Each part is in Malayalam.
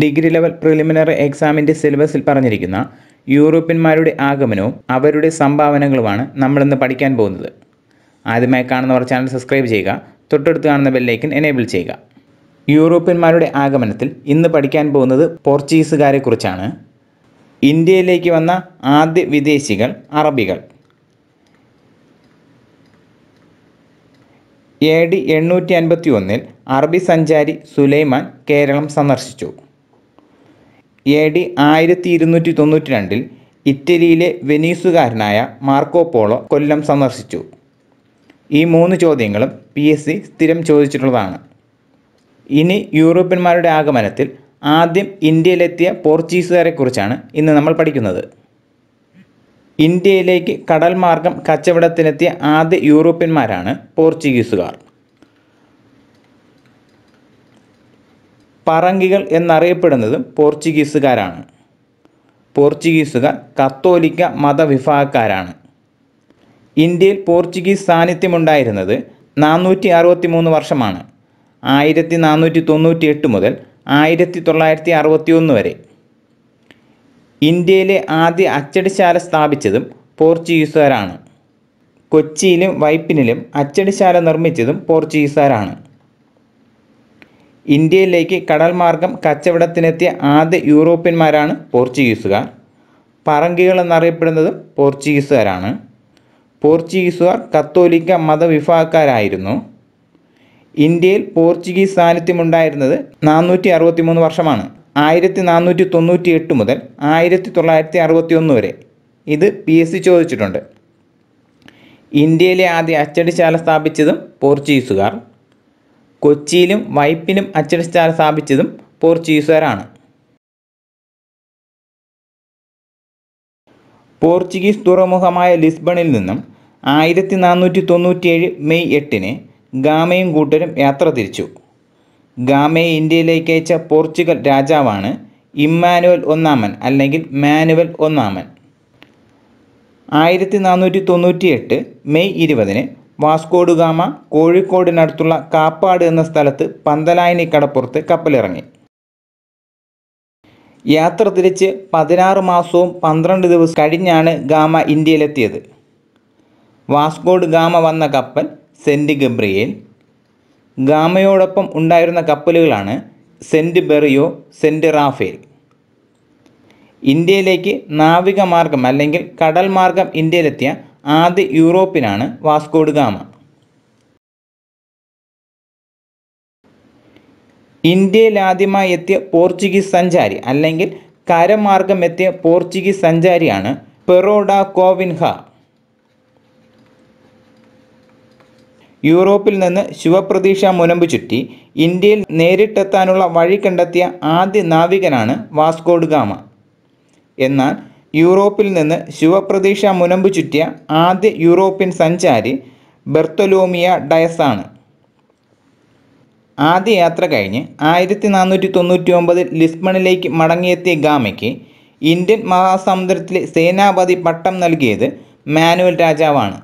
ഡിഗ്രി ലെവൽ പ്രിലിമിനറി എക്സാമിൻ്റെ സിലബസിൽ പറഞ്ഞിരിക്കുന്ന യൂറോപ്യന്മാരുടെ ആഗമനവും അവരുടെ സംഭാവനകളുമാണ് നമ്മളിന്ന് പഠിക്കാൻ പോകുന്നത് ആദ്യമായി കാണുന്നവർ ചാനൽ സബ്സ്ക്രൈബ് ചെയ്യുക തൊട്ടടുത്ത് കാണുന്ന ബെല്ലൈക്കൻ എനേബിൾ ചെയ്യുക യൂറോപ്യന്മാരുടെ ആഗമനത്തിൽ ഇന്ന് പഠിക്കാൻ പോകുന്നത് പോർച്ചുഗീസുകാരെക്കുറിച്ചാണ് ഇന്ത്യയിലേക്ക് വന്ന ആദ്യ വിദേശികൾ അറബികൾ എ ഡി എണ്ണൂറ്റി അൻപത്തി ഒന്നിൽ അറബി സഞ്ചാരി സുലൈമാൻ കേരളം സന്ദർശിച്ചു എ ഡി ആയിരത്തി ഇരുന്നൂറ്റി തൊണ്ണൂറ്റി രണ്ടിൽ ഇറ്റലിയിലെ വെനീസുകാരനായ മാർക്കോ പോളോ കൊല്ലം സന്ദർശിച്ചു ഈ മൂന്ന് ചോദ്യങ്ങളും പി എസ് സി സ്ഥിരം ചോദിച്ചിട്ടുള്ളതാണ് ഇനി യൂറോപ്യന്മാരുടെ ആഗമനത്തിൽ ആദ്യം ഇന്ത്യയിലെത്തിയ പോർച്ചുഗീസുകാരെക്കുറിച്ചാണ് ഇന്ന് നമ്മൾ പഠിക്കുന്നത് ഇന്ത്യയിലേക്ക് കടൽ മാർഗം കച്ചവടത്തിനെത്തിയ ആദ്യ യൂറോപ്യന്മാരാണ് പോർച്ചുഗീസുകാർ പറങ്കികൾ എന്നറിയപ്പെടുന്നത് പോർച്ചുഗീസുകാരാണ് പോർച്ചുഗീസുകാർ കത്തോലിക്ക മതവിഭാഗക്കാരാണ് ഇന്ത്യയിൽ പോർച്ചുഗീസ് സാന്നിധ്യമുണ്ടായിരുന്നത് നാനൂറ്റി അറുപത്തി മൂന്ന് വർഷമാണ് ആയിരത്തി നാനൂറ്റി തൊണ്ണൂറ്റി എട്ട് മുതൽ ആയിരത്തി തൊള്ളായിരത്തി അറുപത്തി ഒന്ന് വരെ ഇന്ത്യയിലെ ആദ്യ അച്ചടിശാല സ്ഥാപിച്ചതും പോർച്ചുഗീസുകാരാണ് കൊച്ചിയിലും വൈപ്പിനിലും അച്ചടിശാല നിർമ്മിച്ചതും പോർച്ചുഗീസുകാരാണ് ഇന്ത്യയിലേക്ക് കടൽ മാർഗം കച്ചവടത്തിനെത്തിയ ആദ്യ യൂറോപ്യന്മാരാണ് പോർച്ചുഗീസുകാർ പറങ്കികൾ എന്നറിയപ്പെടുന്നതും പോർച്ചുഗീസുകാരാണ് പോർച്ചുഗീസുകാർ കത്തോലിക്ക മതവിഭാഗക്കാരായിരുന്നു ഇന്ത്യയിൽ പോർച്ചുഗീസ് സാന്നിധ്യമുണ്ടായിരുന്നത് നാനൂറ്റി അറുപത്തി മൂന്ന് വർഷമാണ് ആയിരത്തി നാനൂറ്റി തൊണ്ണൂറ്റി എട്ട് മുതൽ ആയിരത്തി തൊള്ളായിരത്തി അറുപത്തി ഒന്ന് വരെ ഇത് പി എസ് സി ചോദിച്ചിട്ടുണ്ട് ഇന്ത്യയിലെ ആദ്യ അച്ചടിശാല സ്ഥാപിച്ചതും പോർച്ചുഗീസുകാർ കൊച്ചിയിലും വൈപ്പിലും അച്ചടിസ്ഥാനം സ്ഥാപിച്ചതും പോർച്ചുഗീസുകാരാണ് പോർച്ചുഗീസ് തുറമുഖമായ ലിസ്ബണിൽ നിന്നും ആയിരത്തി നാനൂറ്റി തൊണ്ണൂറ്റിയേഴ് മെയ് എട്ടിന് ഗാമയും കൂട്ടരും യാത്ര തിരിച്ചു ഗാമയെ ഇന്ത്യയിലേക്ക് അയച്ച പോർച്ചുഗൽ രാജാവാണ് ഇമ്മാനുവൽ ഒന്നാമൻ അല്ലെങ്കിൽ മാനുവൽ ഒന്നാമൻ ആയിരത്തി നാനൂറ്റി തൊണ്ണൂറ്റിയെട്ട് മെയ് ഇരുപതിന് വാസ്കോഡ് ഗാമ കോഴിക്കോടിനടുത്തുള്ള കാപ്പാട് എന്ന സ്ഥലത്ത് പന്തലായനി കടപ്പുറത്ത് കപ്പലിറങ്ങി യാത്ര തിരിച്ച് പതിനാറ് മാസവും പന്ത്രണ്ട് ദിവസം കഴിഞ്ഞാണ് ഗാമ ഇന്ത്യയിലെത്തിയത് വാസ്കോഡ് ഗാമ വന്ന കപ്പൽ സെൻറ്റ് ഗബ്രിയേൽ ഗാമയോടൊപ്പം ഉണ്ടായിരുന്ന കപ്പലുകളാണ് സെൻറ്റ് ബെറിയോ സെൻറ്റ് റാഫേൽ ഇന്ത്യയിലേക്ക് നാവിക മാർഗം അല്ലെങ്കിൽ കടൽ മാർഗം ഇന്ത്യയിലെത്തിയ ആദ്യ യൂറോപ്പിനാണ് വാസ്കോഡ് ഗാമ ഇന്ത്യയിലാദ്യമായി എത്തിയ പോർച്ചുഗീസ് സഞ്ചാരി അല്ലെങ്കിൽ കരമാർഗം എത്തിയ പോർച്ചുഗീസ് സഞ്ചാരിയാണ് പെറോഡ കോവിൻഹ യൂറോപ്പിൽ നിന്ന് ശിവപ്രതീക്ഷ മുനമ്പ് ചുറ്റി ഇന്ത്യയിൽ നേരിട്ടെത്താനുള്ള വഴി കണ്ടെത്തിയ ആദ്യ നാവികനാണ് വാസ്കോഡ് ഗാമ എന്നാൽ യൂറോപ്പിൽ നിന്ന് ശിവപ്രതീക്ഷ മുനമ്പു ചുറ്റിയ ആദ്യ യൂറോപ്യൻ സഞ്ചാരി ബെർത്തലോമിയ ഡയസാണ് ആദ്യ യാത്ര കഴിഞ്ഞ് ആയിരത്തി നാനൂറ്റി തൊണ്ണൂറ്റി ഒമ്പതിൽ ലിസ്ബണിലേക്ക് മടങ്ങിയെത്തിയ ഗാമയ്ക്ക് ഇന്ത്യൻ മഹാസമുദ്രത്തിലെ സേനാപതി പട്ടം നൽകിയത് മാനുവൽ രാജാവാണ്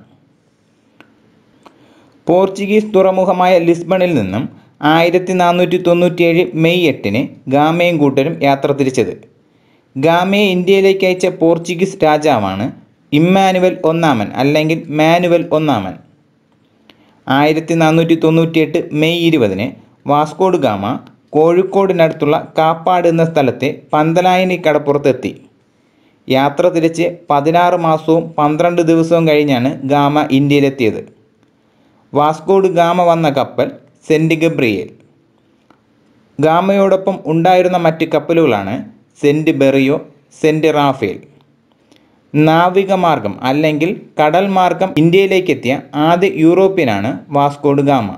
പോർച്ചുഗീസ് തുറമുഖമായ ലിസ്ബണിൽ നിന്നും ആയിരത്തി നാനൂറ്റി തൊണ്ണൂറ്റിയേഴ് മെയ് എട്ടിന് ഗാമയും കൂട്ടരും യാത്ര തിരിച്ചത് ഗാമയെ ഇന്ത്യയിലേക്ക് അയച്ച പോർച്ചുഗീസ് രാജാവാണ് ഇമ്മാനുവൽ ഒന്നാമൻ അല്ലെങ്കിൽ മാനുവൽ ഒന്നാമൻ ആയിരത്തി നാനൂറ്റി തൊണ്ണൂറ്റിയെട്ട് മെയ് ഇരുപതിന് വാസ്കോഡ് ഗാമ കോഴിക്കോടിനടുത്തുള്ള കാപ്പാട് എന്ന സ്ഥലത്തെ പന്തലായനി കടപ്പുറത്തെത്തി യാത്ര തിരിച്ച് പതിനാറ് മാസവും പന്ത്രണ്ട് ദിവസവും കഴിഞ്ഞാണ് ഗാമ ഇന്ത്യയിലെത്തിയത് വാസ്കോഡ് ഗാമ വന്ന കപ്പൽ സെൻറ്റ് ഗബ്രിയേൽ ഗാമയോടൊപ്പം ഉണ്ടായിരുന്ന മറ്റ് കപ്പലുകളാണ് സെൻറ്റ് ബെറിയോ സെൻറ്റ് റാഫേൽ നാവികമാർഗം അല്ലെങ്കിൽ കടൽ മാർഗം ഇന്ത്യയിലേക്കെത്തിയ ആദ്യ യൂറോപ്യനാണ് വാസ്കോഡ് ഗാമ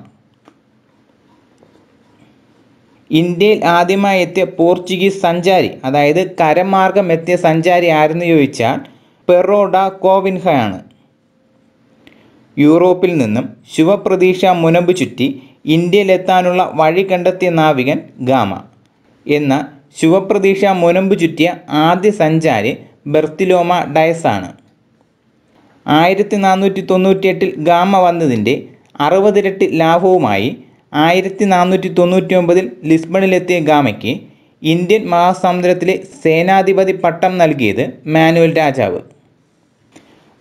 ഇന്ത്യയിൽ ആദ്യമായി എത്തിയ പോർച്ചുഗീസ് സഞ്ചാരി അതായത് കരമാർഗം എത്തിയ സഞ്ചാരി ആരെന്ന് ചോദിച്ചാൽ പെറോഡ കോവിൻഹയാണ് യൂറോപ്പിൽ നിന്നും ശിവപ്രതീക്ഷ മുനമ്പ് ചുറ്റി ഇന്ത്യയിലെത്താനുള്ള വഴി കണ്ടെത്തിയ നാവികൻ ഗാമ എന്നാൽ ശുഭപ്രതീക്ഷ മുനമ്പ് ചുറ്റിയ ആദ്യ സഞ്ചാരി ബെർത്തിലോമ ഡയസാണ് ആയിരത്തി നാനൂറ്റി തൊണ്ണൂറ്റി എട്ടിൽ ഗാമ വന്നതിൻ്റെ അറുപതിരട്ടി ലാഭവുമായി ആയിരത്തി നാനൂറ്റി തൊണ്ണൂറ്റി ഒമ്പതിൽ ലിസ്ബണിലെത്തിയ ഗാമയ്ക്ക് ഇന്ത്യൻ മഹാസമുദ്രത്തിലെ സേനാധിപതി പട്ടം നൽകിയത് മാനുവൽ രാജാവ്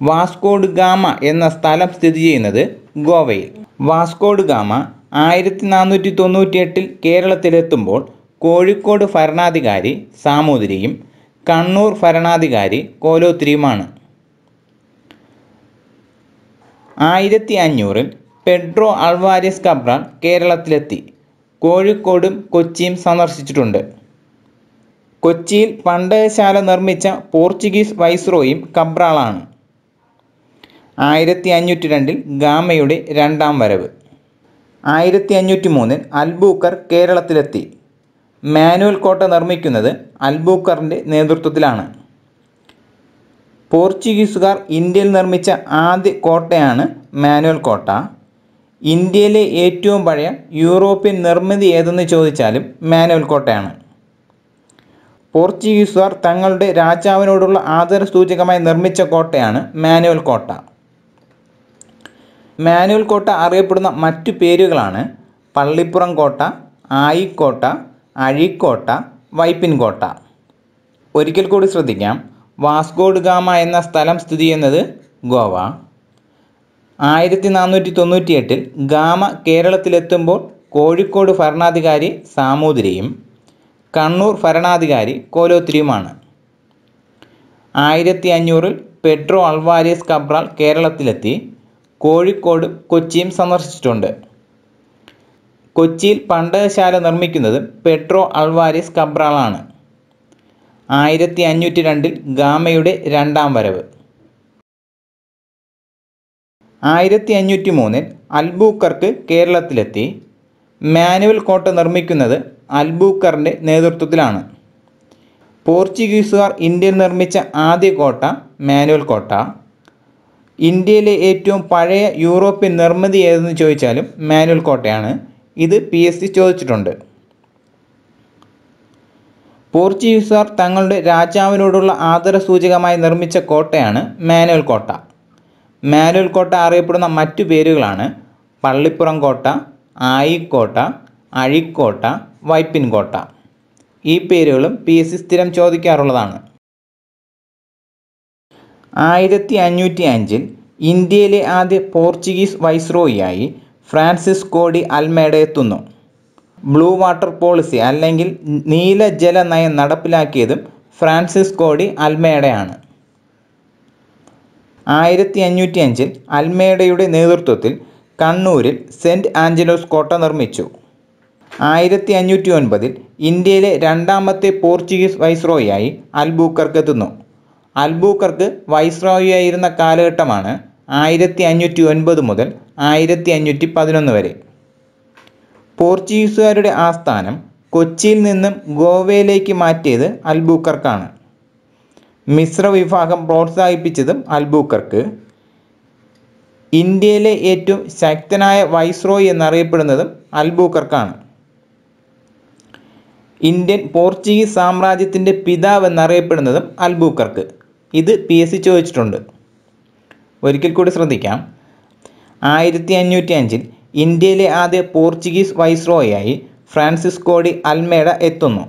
വാസ്കോഡ് ഗാമ എന്ന സ്ഥലം സ്ഥിതി ചെയ്യുന്നത് ഗോവയിൽ വാസ്കോഡ് ഗാമ ആയിരത്തി നാനൂറ്റി തൊണ്ണൂറ്റിയെട്ടിൽ കേരളത്തിലെത്തുമ്പോൾ കോഴിക്കോട് ഭരണാധികാരി സാമൂതിരിയും കണ്ണൂർ ഭരണാധികാരി കോലോത്തിരിയുമാണ് ആയിരത്തി അഞ്ഞൂറിൽ പെഡ്രോ അൾവാരിസ് കബ്രാൻ കേരളത്തിലെത്തി കോഴിക്കോടും കൊച്ചിയും സന്ദർശിച്ചിട്ടുണ്ട് കൊച്ചിയിൽ പണ്ടകശാല നിർമ്മിച്ച പോർച്ചുഗീസ് വൈസ്രോയും കബ്രാളാണ് ആയിരത്തി അഞ്ഞൂറ്റി രണ്ടിൽ ഗാമയുടെ രണ്ടാം വരവ് ആയിരത്തി അഞ്ഞൂറ്റി മൂന്നിൽ അൽബൂക്കർ കേരളത്തിലെത്തി മാനുവൽ കോട്ട നിർമ്മിക്കുന്നത് അൽബൂക്കറിൻ്റെ നേതൃത്വത്തിലാണ് പോർച്ചുഗീസുകാർ ഇന്ത്യയിൽ നിർമ്മിച്ച ആദ്യ കോട്ടയാണ് മാനുവൽ കോട്ട ഇന്ത്യയിലെ ഏറ്റവും പഴയ യൂറോപ്യൻ നിർമ്മിതി ഏതെന്ന് ചോദിച്ചാലും മാനുവൽ കോട്ടയാണ് പോർച്ചുഗീസുകാർ തങ്ങളുടെ രാജാവിനോടുള്ള സൂചകമായി നിർമ്മിച്ച കോട്ടയാണ് മാനുവൽ കോട്ട മാനുവൽ കോട്ട അറിയപ്പെടുന്ന മറ്റു പേരുകളാണ് പള്ളിപ്പുറം കോട്ട ആയിക്കോട്ട അഴീക്കോട്ട വൈപ്പിൻകോട്ട ഒരിക്കൽ കൂടി ശ്രദ്ധിക്കാം വാസ്കോഡ് ഗാമ എന്ന സ്ഥലം സ്ഥിതി ചെയ്യുന്നത് ഗോവ ആയിരത്തി നാനൂറ്റി തൊണ്ണൂറ്റിയെട്ടിൽ ഗാമ കേരളത്തിലെത്തുമ്പോൾ കോഴിക്കോട് ഭരണാധികാരി സാമൂതിരിയും കണ്ണൂർ ഭരണാധികാരി കോലോത്തിരിയുമാണ് ആയിരത്തി അഞ്ഞൂറിൽ പെട്രോ അൾവാരിയസ് കബ്രാൾ കേരളത്തിലെത്തി കോഴിക്കോട് കൊച്ചിയും സന്ദർശിച്ചിട്ടുണ്ട് കൊച്ചിയിൽ പണ്ടകശാല നിർമ്മിക്കുന്നത് പെട്രോ അൾവാരിസ് കബ്രാളാണ് ആയിരത്തി അഞ്ഞൂറ്റി രണ്ടിൽ ഗാമയുടെ രണ്ടാം വരവ് ആയിരത്തി അഞ്ഞൂറ്റി മൂന്നിൽ അൽബൂക്കർക്ക് കേരളത്തിലെത്തി മാനുവൽ കോട്ട നിർമ്മിക്കുന്നത് അൽബൂക്കറിൻ്റെ നേതൃത്വത്തിലാണ് പോർച്ചുഗീസുകാർ ഇന്ത്യയിൽ നിർമ്മിച്ച ആദ്യ കോട്ട മാനുവൽ കോട്ട ഇന്ത്യയിലെ ഏറ്റവും പഴയ യൂറോപ്യൻ നിർമ്മിതി ഏതെന്ന് ചോദിച്ചാലും മാനുവൽ കോട്ടയാണ് ഇത് പി എസ് സി ചോദിച്ചിട്ടുണ്ട് പോർച്ചുഗീസുകാർ തങ്ങളുടെ രാജാവിനോടുള്ള ആദര സൂചകമായി നിർമ്മിച്ച കോട്ടയാണ് മാനുവൽ കോട്ട മാനുവൽ കോട്ട അറിയപ്പെടുന്ന മറ്റു പേരുകളാണ് പള്ളിപ്പുറം കോട്ട ആയിക്കോട്ട അഴിക്കോട്ട വൈപ്പിൻ കോട്ട ഈ പേരുകളും പി എസ് സി സ്ഥിരം ചോദിക്കാറുള്ളതാണ് ആയിരത്തി അഞ്ഞൂറ്റി അഞ്ചിൽ ഇന്ത്യയിലെ ആദ്യ പോർച്ചുഗീസ് വൈസ്രോയിയായി ഫ്രാൻസിസ് കോടി അൽമേഡയെത്തുന്നു ബ്ലൂ വാട്ടർ പോളിസി അല്ലെങ്കിൽ നീലജല നയം നടപ്പിലാക്കിയതും ഫ്രാൻസിസ് കോടി അൽമേഡയാണ് ആയിരത്തി അഞ്ഞൂറ്റി അഞ്ചിൽ അൽമേഡയുടെ നേതൃത്വത്തിൽ കണ്ണൂരിൽ സെൻറ്റ് ആഞ്ചലോസ് കോട്ട നിർമ്മിച്ചു ആയിരത്തി അഞ്ഞൂറ്റി ഒൻപതിൽ ഇന്ത്യയിലെ രണ്ടാമത്തെ പോർച്ചുഗീസ് വൈസ്രോയിയായി അൽബൂക്കർക്ക് എത്തുന്നു അൽബൂക്കർക്ക് വൈസ്രോയിയായിരുന്ന കാലഘട്ടമാണ് ആയിരത്തി അഞ്ഞൂറ്റി ഒൻപത് മുതൽ ആയിരത്തി അഞ്ഞൂറ്റി പതിനൊന്ന് വരെ പോർച്ചുഗീസുകാരുടെ ആസ്ഥാനം കൊച്ചിയിൽ നിന്നും ഗോവയിലേക്ക് മാറ്റിയത് അൽബൂക്കർക്കാണ് മിശ്ര വിഭാഗം പ്രോത്സാഹിപ്പിച്ചതും അൽബൂക്കർക്ക് ഇന്ത്യയിലെ ഏറ്റവും ശക്തനായ വൈസ്രോയ് എന്നറിയപ്പെടുന്നതും അൽബൂക്കർക്കാണ് ഇന്ത്യൻ പോർച്ചുഗീസ് സാമ്രാജ്യത്തിൻ്റെ പിതാവ് എന്നറിയപ്പെടുന്നതും അൽബൂക്കർക്ക് ഇത് പി എസ് സി ചോദിച്ചിട്ടുണ്ട് ഒരിക്കൽ കൂടി ശ്രദ്ധിക്കാം ആയിരത്തി അഞ്ഞൂറ്റി അഞ്ചിൽ ഇന്ത്യയിലെ ആദ്യ പോർച്ചുഗീസ് വൈസ്രോയായി ഫ്രാൻസിസ്കോഡി അൽമേഡ എത്തുന്നു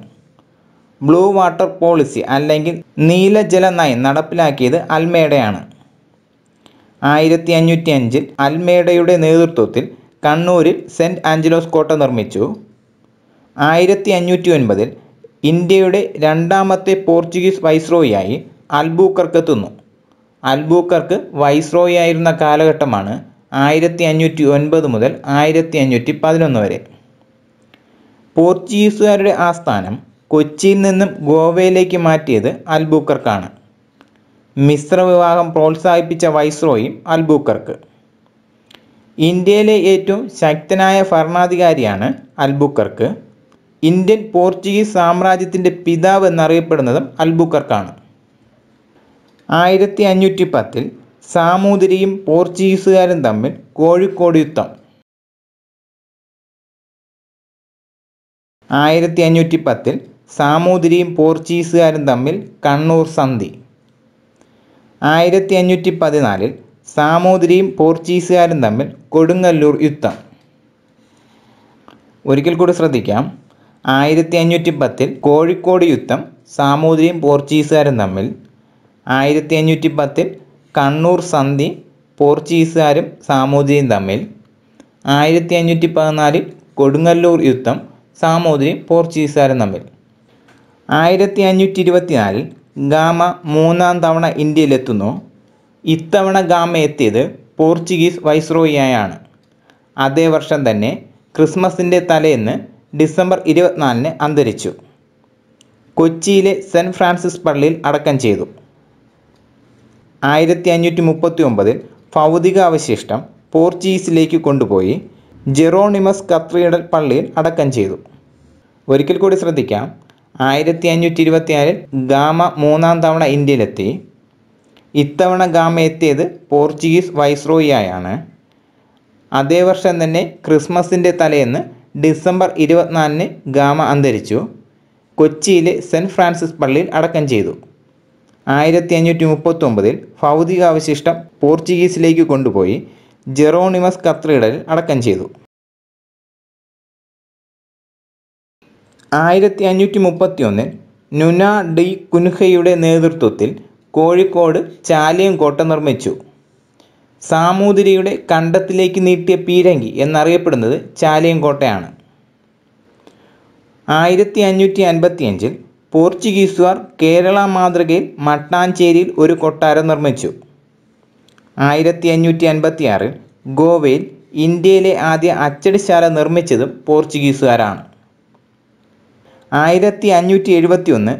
ബ്ലൂ വാട്ടർ പോളിസി അല്ലെങ്കിൽ നീലജല നയം നടപ്പിലാക്കിയത് അൽമേഡയാണ് ആയിരത്തി അഞ്ഞൂറ്റി അഞ്ചിൽ അൽമേഡയുടെ നേതൃത്വത്തിൽ കണ്ണൂരിൽ സെൻറ് ആഞ്ചലോസ് കോട്ട നിർമ്മിച്ചു ആയിരത്തി അഞ്ഞൂറ്റി ഒൻപതിൽ ഇന്ത്യയുടെ രണ്ടാമത്തെ പോർച്ചുഗീസ് ആയി അൽബൂക്കർക്ക് എത്തുന്നു അൽബൂക്കർക്ക് വൈസ്രോയി ആയിരുന്ന കാലഘട്ടമാണ് ആയിരത്തി അഞ്ഞൂറ്റി ഒൻപത് മുതൽ ആയിരത്തി അഞ്ഞൂറ്റി പതിനൊന്ന് വരെ പോർച്ചുഗീസുകാരുടെ ആസ്ഥാനം കൊച്ചിയിൽ നിന്നും ഗോവയിലേക്ക് മാറ്റിയത് അൽബൂക്കർക്കാണ് മിശ്ര വിവാഹം പ്രോത്സാഹിപ്പിച്ച വൈസ്രോയും അൽബൂക്കർക്ക് ഇന്ത്യയിലെ ഏറ്റവും ശക്തനായ ഭരണാധികാരിയാണ് അൽബുക്കർക്ക് ഇന്ത്യൻ പോർച്ചുഗീസ് സാമ്രാജ്യത്തിൻ്റെ പിതാവ് എന്നറിയപ്പെടുന്നതും അൽബുക്കർക്കാണ് ആയിരത്തി അഞ്ഞൂറ്റി പത്തിൽ സാമൂതിരിയും പോർച്ചുഗീസുകാരും തമ്മിൽ കോഴിക്കോട് യുദ്ധം ആയിരത്തി അഞ്ഞൂറ്റി പത്തിൽ സാമൂതിരിയും പോർച്ചുഗീസുകാരും തമ്മിൽ കണ്ണൂർ സന്ധി ആയിരത്തി അഞ്ഞൂറ്റി പതിനാലിൽ സാമൂതിരിയും പോർച്ചുഗീസുകാരും തമ്മിൽ കൊടുങ്ങല്ലൂർ യുദ്ധം ഒരിക്കൽ കൂടി ശ്രദ്ധിക്കാം ആയിരത്തി അഞ്ഞൂറ്റി പത്തിൽ കോഴിക്കോട് യുദ്ധം സാമൂതിരിയും പോർച്ചുഗീസുകാരും തമ്മിൽ ആയിരത്തി അഞ്ഞൂറ്റി പത്തിൽ കണ്ണൂർ സന്ധി പോർച്ചുഗീസുകാരും സാമൂതിരിയും തമ്മിൽ ആയിരത്തി അഞ്ഞൂറ്റി പതിനാലിൽ കൊടുങ്ങല്ലൂർ യുദ്ധം സാമൂതിരിയും പോർച്ചുഗീസുകാരും തമ്മിൽ ആയിരത്തി അഞ്ഞൂറ്റി ഇരുപത്തിനാലിൽ ഗാമ മൂന്നാം തവണ ഇന്ത്യയിലെത്തുന്നു ഇത്തവണ ഗാമ എത്തിയത് പോർച്ചുഗീസ് വൈസ്രോയിയായാണ് അതേ വർഷം തന്നെ ക്രിസ്മസിൻ്റെ തലേന്ന് ഡിസംബർ ഇരുപത്തിനാലിന് അന്തരിച്ചു കൊച്ചിയിലെ സെൻറ്റ് ഫ്രാൻസിസ് പള്ളിയിൽ അടക്കം ചെയ്തു ആയിരത്തി അഞ്ഞൂറ്റി മുപ്പത്തി ഒമ്പതിൽ ഭൗതിക അവശിഷ്ടം പോർച്ചുഗീസിലേക്ക് കൊണ്ടുപോയി ജെറോണിമസ് കത്രീഡൽ പള്ളിയിൽ അടക്കം ചെയ്തു ഒരിക്കൽ കൂടി ശ്രദ്ധിക്കാം ആയിരത്തി അഞ്ഞൂറ്റി ഇരുപത്തിയാറിൽ ഗാമ മൂന്നാം തവണ ഇന്ത്യയിലെത്തി ഇത്തവണ ഗാമ എത്തിയത് പോർച്ചുഗീസ് വൈസ്രോയിയായാണ് അതേ വർഷം തന്നെ ക്രിസ്മസിൻ്റെ തലേന്ന് ഡിസംബർ ഇരുപത്തിനാലിന് ഗാമ അന്തരിച്ചു കൊച്ചിയിലെ സെൻറ്റ് ഫ്രാൻസിസ് പള്ളിയിൽ അടക്കം ചെയ്തു ആയിരത്തി അഞ്ഞൂറ്റി മുപ്പത്തൊമ്പതിൽ ഭൗതികാവശിഷ്ടം പോർച്ചുഗീസിലേക്ക് കൊണ്ടുപോയി ജെറോണിമസ് കത്രിടലിൽ അടക്കം ചെയ്തു ആയിരത്തി അഞ്ഞൂറ്റി മുപ്പത്തിയൊന്നിൽ നുന ഡി കുൻഹയുടെ നേതൃത്വത്തിൽ കോഴിക്കോട് ചാലിയം കോട്ട നിർമ്മിച്ചു സാമൂതിരിയുടെ കണ്ടത്തിലേക്ക് നീട്ടിയ പീരങ്കി എന്നറിയപ്പെടുന്നത് ചാലിയം കോട്ടയാണ് ആയിരത്തി അഞ്ഞൂറ്റി അൻപത്തിയഞ്ചിൽ പോർച്ചുഗീസുകാർ കേരള മാതൃകയിൽ മട്ടാഞ്ചേരിയിൽ ഒരു കൊട്ടാരം നിർമ്മിച്ചു ആയിരത്തി അഞ്ഞൂറ്റി അൻപത്തി ആറിൽ ഗോവയിൽ ഇന്ത്യയിലെ ആദ്യ അച്ചടിശാല നിർമ്മിച്ചതും പോർച്ചുഗീസുകാരാണ് ആയിരത്തി അഞ്ഞൂറ്റി എഴുപത്തി ഒന്ന്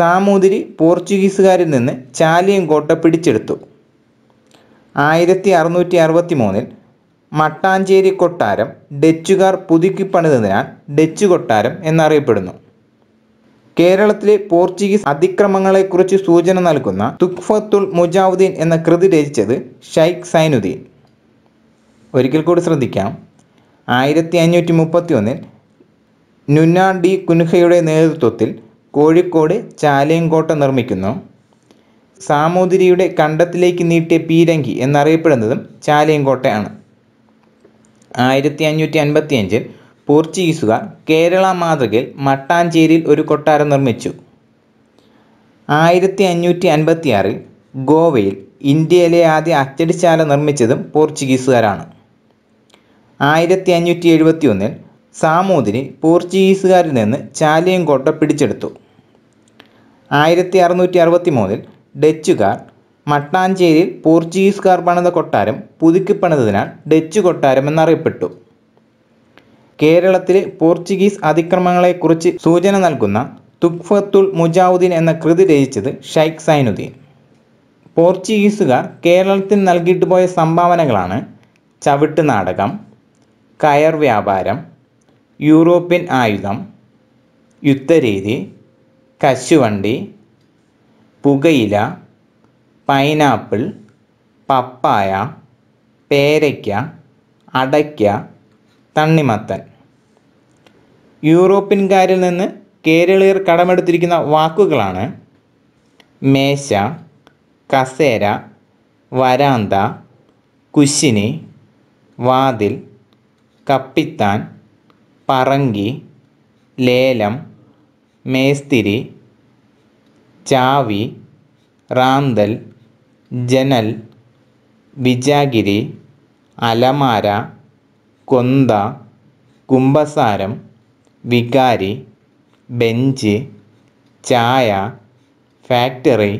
സാമൂതിരി പോർച്ചുഗീസുകാരിൽ നിന്ന് കോട്ട പിടിച്ചെടുത്തു ആയിരത്തി അറുന്നൂറ്റി അറുപത്തി മൂന്നിൽ മട്ടാഞ്ചേരി കൊട്ടാരം ഡച്ചുകാർ പുതുക്കി പണിതതിനാൽ ഡച്ച് കൊട്ടാരം എന്നറിയപ്പെടുന്നു കേരളത്തിലെ പോർച്ചുഗീസ് അതിക്രമങ്ങളെക്കുറിച്ച് സൂചന നൽകുന്ന തുക്ഫത്തുൽ മുജാവുദ്ദീൻ എന്ന കൃതി രചിച്ചത് ഷൈഖ് സൈനുദ്ദീൻ ഒരിക്കൽ കൂടി ശ്രദ്ധിക്കാം ആയിരത്തി അഞ്ഞൂറ്റി മുപ്പത്തി ഒന്നിൽ നുന്നാ ഡി കുൻഹയുടെ നേതൃത്വത്തിൽ കോഴിക്കോട് ചാലിയങ്കോട്ട നിർമ്മിക്കുന്നു സാമൂതിരിയുടെ കണ്ടത്തിലേക്ക് നീട്ടിയ പീരങ്കി എന്നറിയപ്പെടുന്നതും ചാലിയങ്കോട്ടയാണ് ആയിരത്തി അഞ്ഞൂറ്റി അഞ്ചിൽ പോർച്ചുഗീസുകാർ കേരള മാതൃകയിൽ മട്ടാഞ്ചേരിയിൽ ഒരു കൊട്ടാരം നിർമ്മിച്ചു ആയിരത്തി അഞ്ഞൂറ്റി അൻപത്തിയാറിൽ ഗോവയിൽ ഇന്ത്യയിലെ ആദ്യ അച്ചടിശാല നിർമ്മിച്ചതും പോർച്ചുഗീസുകാരാണ് ആയിരത്തി അഞ്ഞൂറ്റി എഴുപത്തി ഒന്നിൽ സാമൂതിരി പോർച്ചുഗീസുകാരിൽ നിന്ന് കോട്ട പിടിച്ചെടുത്തു ആയിരത്തി അറുന്നൂറ്റി അറുപത്തി മൂന്നിൽ ഡച്ചുകാർ മട്ടാഞ്ചേരിയിൽ പോർച്ചുഗീസുകാർ പണിത കൊട്ടാരം പുതുക്കിപ്പണിതതിനാൽ ഡച്ചു ഡച്ച് കൊട്ടാരം എന്നറിയപ്പെട്ടു കേരളത്തിലെ പോർച്ചുഗീസ് അതിക്രമങ്ങളെക്കുറിച്ച് സൂചന നൽകുന്ന തുക്ഫത്തുൽ മുജാവുദ്ദീൻ എന്ന കൃതി രചിച്ചത് ഷൈഖ് സൈനുദ്ദീൻ പോർച്ചുഗീസുകാർ കേരളത്തിൽ നൽകിയിട്ട് പോയ സംഭാവനകളാണ് ചവിട്ട് നാടകം കയർ വ്യാപാരം യൂറോപ്യൻ ആയുധം യുദ്ധരീതി കശുവണ്ടി പുകയില പൈനാപ്പിൾ പപ്പായ പേരയ്ക്ക അടയ്ക്ക തണ്ണിമത്തൻ യൂറോപ്യൻകാരിൽ നിന്ന് കേരളീയർ കടമെടുത്തിരിക്കുന്ന വാക്കുകളാണ് മേശ കസേര വരാന്ത കുശിനി വാതിൽ കപ്പിത്താൻ പറങ്കി ലേലം മേസ്തിരി ചാവി റാന്തൽ ജനൽ വിജാഗിരി അലമാര കൊന്ത കുമ്പസാരം വികാരി ബെഞ്ച് ചായ ഫാക്ടറി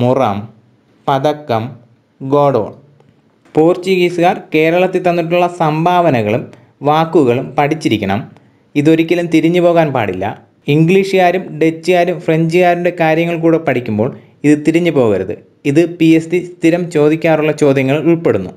മുറം പതക്കം ഗോഡോൺ പോർച്ചുഗീസുകാർ കേരളത്തിൽ തന്നിട്ടുള്ള സംഭാവനകളും വാക്കുകളും പഠിച്ചിരിക്കണം ഇതൊരിക്കലും തിരിഞ്ഞു പോകാൻ പാടില്ല ഇംഗ്ലീഷുകാരും ഡച്ചുകാരും ഫ്രഞ്ചുകാരുടെ കാര്യങ്ങൾ കൂടെ പഠിക്കുമ്പോൾ ഇത് തിരിഞ്ഞു പോകരുത് ഇത് പി എസ് സ്ഥിരം ചോദിക്കാറുള്ള ചോദ്യങ്ങൾ ഉൾപ്പെടുന്നു